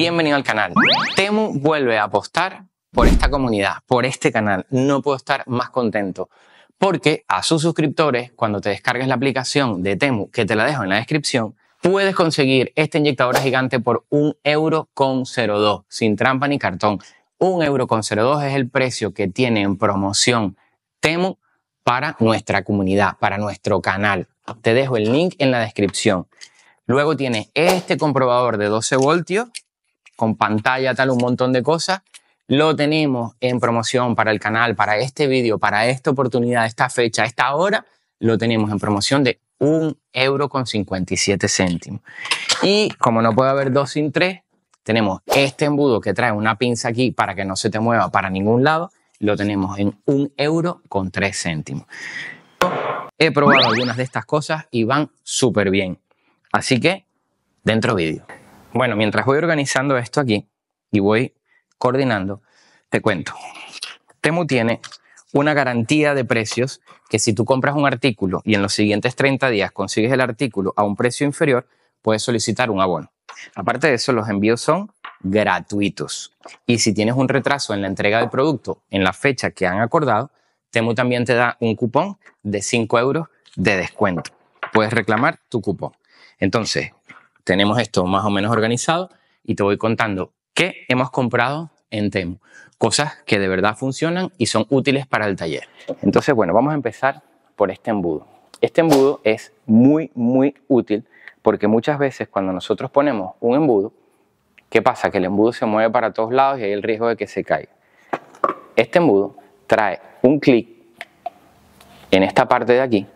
Bienvenido al canal. Temu vuelve a apostar por esta comunidad, por este canal. No puedo estar más contento. Porque a sus suscriptores, cuando te descargues la aplicación de Temu, que te la dejo en la descripción, puedes conseguir esta inyectadora gigante por un euro sin trampa ni cartón. Un euro es el precio que tiene en promoción Temu para nuestra comunidad, para nuestro canal. Te dejo el link en la descripción. Luego tiene este comprobador de 12 voltios con pantalla, tal, un montón de cosas. Lo tenemos en promoción para el canal, para este vídeo, para esta oportunidad, esta fecha, esta hora. Lo tenemos en promoción de un euro con 57 céntimos. Y como no puede haber dos sin tres, tenemos este embudo que trae una pinza aquí para que no se te mueva para ningún lado. Lo tenemos en un euro con tres céntimos. He probado algunas de estas cosas y van súper bien. Así que, dentro vídeo. Bueno, mientras voy organizando esto aquí y voy coordinando, te cuento. Temu tiene una garantía de precios que si tú compras un artículo y en los siguientes 30 días consigues el artículo a un precio inferior, puedes solicitar un abono. Aparte de eso, los envíos son gratuitos. Y si tienes un retraso en la entrega del producto en la fecha que han acordado, Temu también te da un cupón de 5 euros de descuento. Puedes reclamar tu cupón. Entonces, tenemos esto más o menos organizado y te voy contando qué hemos comprado en Temu. Cosas que de verdad funcionan y son útiles para el taller. Entonces, bueno, vamos a empezar por este embudo. Este embudo es muy, muy útil porque muchas veces cuando nosotros ponemos un embudo, ¿qué pasa? Que el embudo se mueve para todos lados y hay el riesgo de que se caiga. Este embudo trae un clic en esta parte de aquí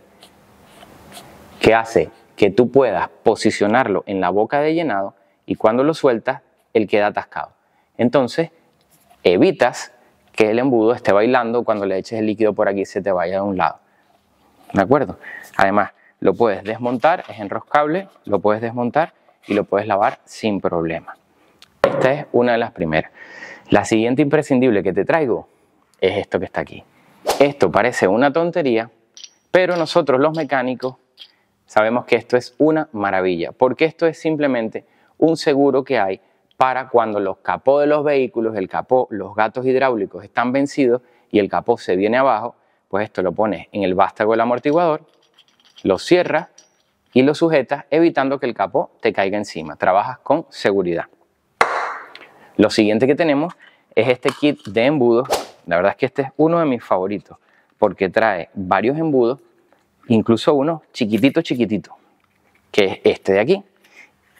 que hace que tú puedas posicionarlo en la boca de llenado y cuando lo sueltas, él queda atascado. Entonces, evitas que el embudo esté bailando cuando le eches el líquido por aquí se te vaya de un lado. ¿De acuerdo? Además, lo puedes desmontar, es enroscable, lo puedes desmontar y lo puedes lavar sin problema. Esta es una de las primeras. La siguiente imprescindible que te traigo es esto que está aquí. Esto parece una tontería, pero nosotros los mecánicos sabemos que esto es una maravilla, porque esto es simplemente un seguro que hay para cuando los capó de los vehículos, el capó, los gatos hidráulicos están vencidos y el capó se viene abajo, pues esto lo pones en el vástago del amortiguador, lo cierras y lo sujetas evitando que el capó te caiga encima. Trabajas con seguridad. Lo siguiente que tenemos es este kit de embudos. La verdad es que este es uno de mis favoritos porque trae varios embudos incluso uno chiquitito, chiquitito, que es este de aquí.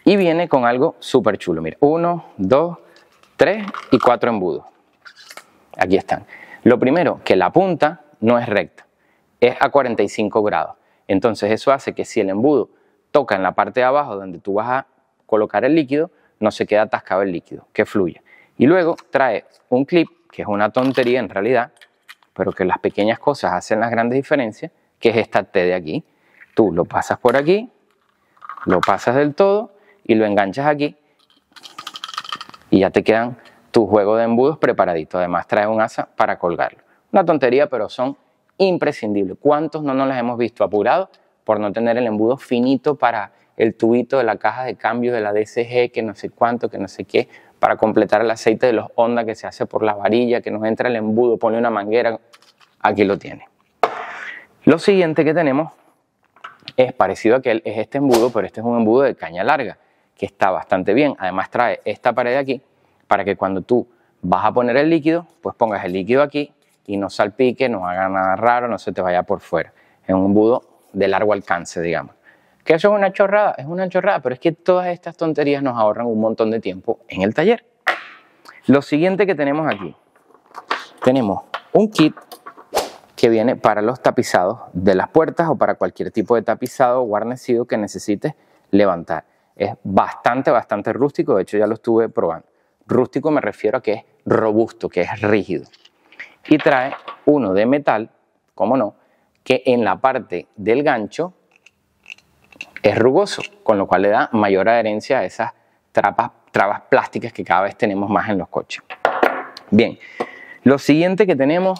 Y viene con algo súper chulo, mira, uno, dos, tres y cuatro embudos. Aquí están. Lo primero, que la punta no es recta, es a 45 grados. Entonces eso hace que si el embudo toca en la parte de abajo donde tú vas a colocar el líquido, no se queda atascado el líquido, que fluya. Y luego trae un clip, que es una tontería en realidad, pero que las pequeñas cosas hacen las grandes diferencias, que es esta T de aquí. Tú lo pasas por aquí, lo pasas del todo y lo enganchas aquí y ya te quedan tu juego de embudos preparadito. Además trae un asa para colgarlo. Una tontería, pero son imprescindibles. ¿Cuántos no nos las hemos visto apurados por no tener el embudo finito para el tubito de la caja de cambio de la DSG que no sé cuánto, que no sé qué, para completar el aceite de los Honda que se hace por la varilla, que nos entra el embudo, pone una manguera, aquí lo tiene. Lo siguiente que tenemos es parecido a aquel, es este embudo, pero este es un embudo de caña larga, que está bastante bien. Además trae esta pared de aquí para que cuando tú vas a poner el líquido, pues pongas el líquido aquí y no salpique, no haga nada raro, no se te vaya por fuera. Es un embudo de largo alcance, digamos. ¿Que eso es una chorrada? Es una chorrada, pero es que todas estas tonterías nos ahorran un montón de tiempo en el taller. Lo siguiente que tenemos aquí, tenemos un kit que viene para los tapizados de las puertas o para cualquier tipo de tapizado o guarnecido que necesites levantar. Es bastante, bastante rústico, de hecho ya lo estuve probando. Rústico me refiero a que es robusto, que es rígido. Y trae uno de metal, como no, que en la parte del gancho es rugoso, con lo cual le da mayor adherencia a esas trabas plásticas que cada vez tenemos más en los coches. Bien, lo siguiente que tenemos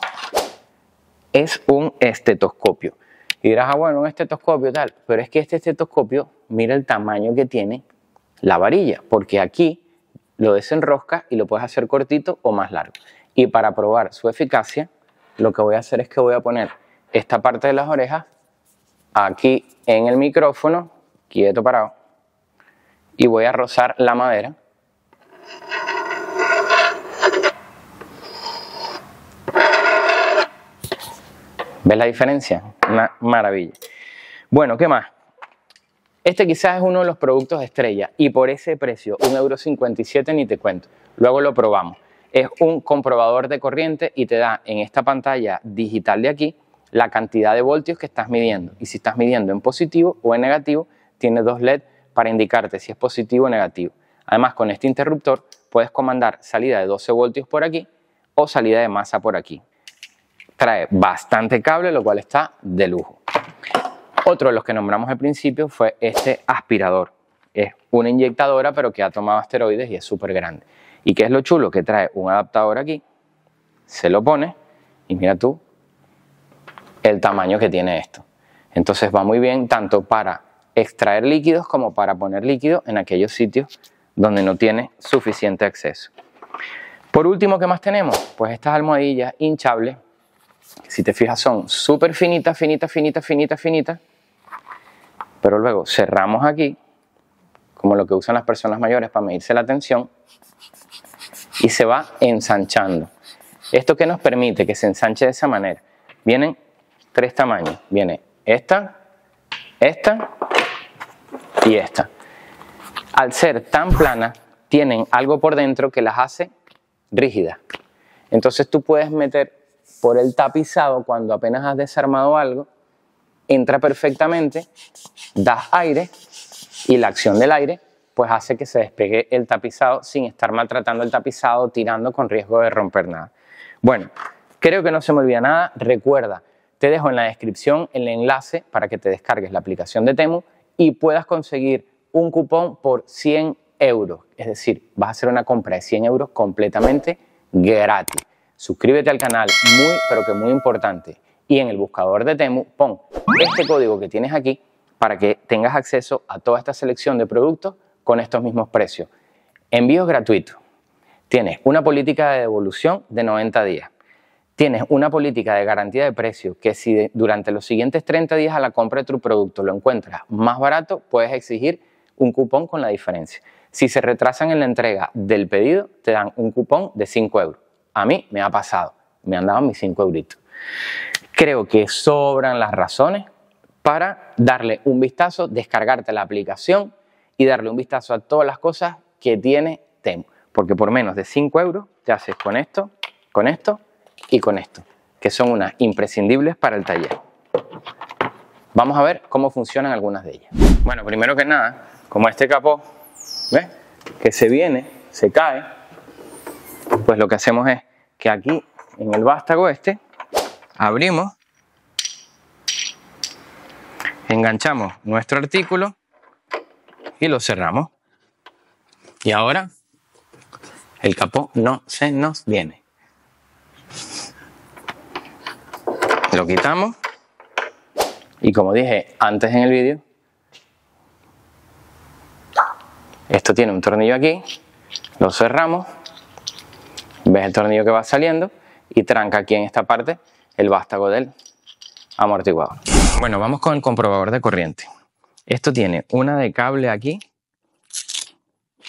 es un estetoscopio. Y dirás, ah, bueno, un estetoscopio tal, pero es que este estetoscopio, mira el tamaño que tiene la varilla, porque aquí lo desenroscas y lo puedes hacer cortito o más largo. Y para probar su eficacia, lo que voy a hacer es que voy a poner esta parte de las orejas aquí en el micrófono, quieto parado, y voy a rozar la madera ¿Ves la diferencia? Una maravilla. Bueno, ¿qué más? Este quizás es uno de los productos estrella y por ese precio, 1,57€ ni te cuento. Luego lo probamos. Es un comprobador de corriente y te da en esta pantalla digital de aquí la cantidad de voltios que estás midiendo. Y si estás midiendo en positivo o en negativo, tiene dos LED para indicarte si es positivo o negativo. Además, con este interruptor puedes comandar salida de 12 voltios por aquí o salida de masa por aquí trae bastante cable, lo cual está de lujo. Otro de los que nombramos al principio fue este aspirador. Es una inyectadora pero que ha tomado asteroides y es súper grande. ¿Y qué es lo chulo? Que trae un adaptador aquí, se lo pone y mira tú el tamaño que tiene esto. Entonces va muy bien tanto para extraer líquidos como para poner líquido en aquellos sitios donde no tiene suficiente acceso. Por último, ¿qué más tenemos? Pues estas almohadillas hinchables si te fijas, son súper finitas, finitas, finitas, finitas, finitas. Pero luego cerramos aquí, como lo que usan las personas mayores para medirse la tensión, y se va ensanchando. ¿Esto que nos permite que se ensanche de esa manera? Vienen tres tamaños. Viene esta, esta y esta. Al ser tan plana, tienen algo por dentro que las hace rígidas. Entonces tú puedes meter por el tapizado, cuando apenas has desarmado algo, entra perfectamente, das aire y la acción del aire pues hace que se despegue el tapizado sin estar maltratando el tapizado, tirando con riesgo de romper nada. Bueno, creo que no se me olvida nada. Recuerda, te dejo en la descripción el enlace para que te descargues la aplicación de Temu y puedas conseguir un cupón por 100 euros. Es decir, vas a hacer una compra de 100 euros completamente gratis. Suscríbete al canal, muy pero que muy importante. Y en el buscador de Temu pon este código que tienes aquí para que tengas acceso a toda esta selección de productos con estos mismos precios. Envíos gratuitos. Tienes una política de devolución de 90 días. Tienes una política de garantía de precio que si durante los siguientes 30 días a la compra de tu producto lo encuentras más barato, puedes exigir un cupón con la diferencia. Si se retrasan en la entrega del pedido, te dan un cupón de 5 euros. A mí me ha pasado, me han dado mis 5 euritos. Creo que sobran las razones para darle un vistazo, descargarte la aplicación y darle un vistazo a todas las cosas que tiene Temo. Porque por menos de 5 euros te haces con esto, con esto y con esto, que son unas imprescindibles para el taller. Vamos a ver cómo funcionan algunas de ellas. Bueno, primero que nada, como este capó, ¿ves? Que se viene, se cae, pues lo que hacemos es que aquí en el vástago este abrimos, enganchamos nuestro artículo y lo cerramos. Y ahora el capó no se nos viene. Lo quitamos y como dije antes en el vídeo, esto tiene un tornillo aquí, lo cerramos ves el tornillo que va saliendo y tranca aquí en esta parte el vástago del amortiguador. Bueno, vamos con el comprobador de corriente. Esto tiene una de cable aquí,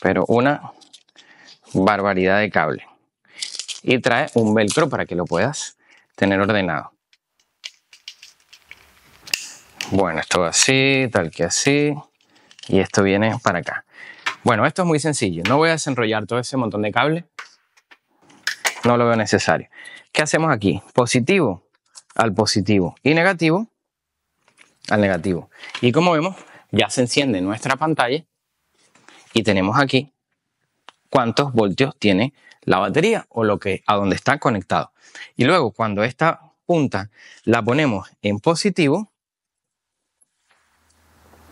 pero una barbaridad de cable. Y trae un velcro para que lo puedas tener ordenado. Bueno, esto va así, tal que así. Y esto viene para acá. Bueno, esto es muy sencillo. No voy a desenrollar todo ese montón de cable no lo veo necesario. ¿Qué hacemos aquí? Positivo al positivo y negativo al negativo. Y como vemos, ya se enciende nuestra pantalla y tenemos aquí cuántos voltios tiene la batería o lo que a donde está conectado. Y luego cuando esta punta la ponemos en positivo,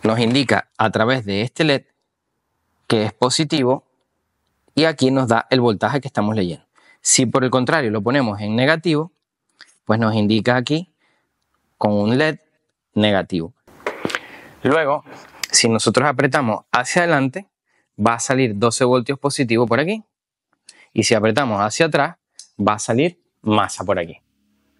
nos indica a través de este LED que es positivo y aquí nos da el voltaje que estamos leyendo. Si por el contrario lo ponemos en negativo, pues nos indica aquí con un LED negativo. Luego, si nosotros apretamos hacia adelante, va a salir 12 voltios positivo por aquí. Y si apretamos hacia atrás, va a salir masa por aquí.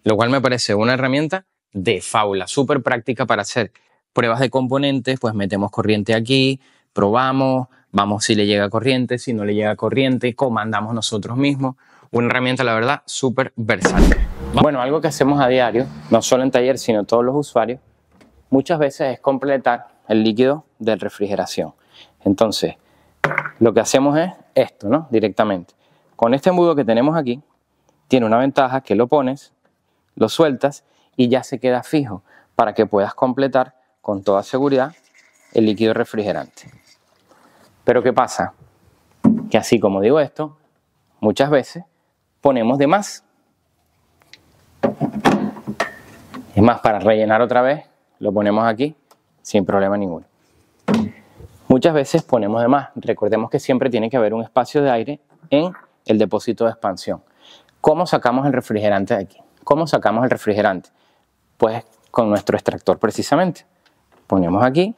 Lo cual me parece una herramienta de fábula, súper práctica para hacer pruebas de componentes, pues metemos corriente aquí, probamos, vamos si le llega corriente, si no le llega corriente, comandamos nosotros mismos una herramienta, la verdad, súper versátil. Bueno, algo que hacemos a diario, no solo en taller, sino todos los usuarios, muchas veces es completar el líquido de refrigeración. Entonces, lo que hacemos es esto, ¿no? Directamente. Con este embudo que tenemos aquí, tiene una ventaja que lo pones, lo sueltas y ya se queda fijo para que puedas completar con toda seguridad el líquido refrigerante. Pero ¿qué pasa? Que así como digo esto, muchas veces ponemos de más. Es más, para rellenar otra vez, lo ponemos aquí sin problema ninguno. Muchas veces ponemos de más. Recordemos que siempre tiene que haber un espacio de aire en el depósito de expansión. ¿Cómo sacamos el refrigerante de aquí? ¿Cómo sacamos el refrigerante? Pues con nuestro extractor precisamente. Ponemos aquí.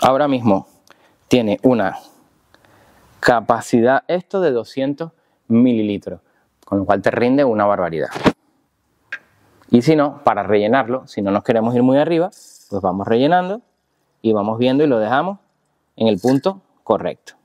Ahora mismo tiene una capacidad esto de 200 mililitros, con lo cual te rinde una barbaridad. Y si no, para rellenarlo, si no nos queremos ir muy arriba, pues vamos rellenando y vamos viendo y lo dejamos en el punto correcto.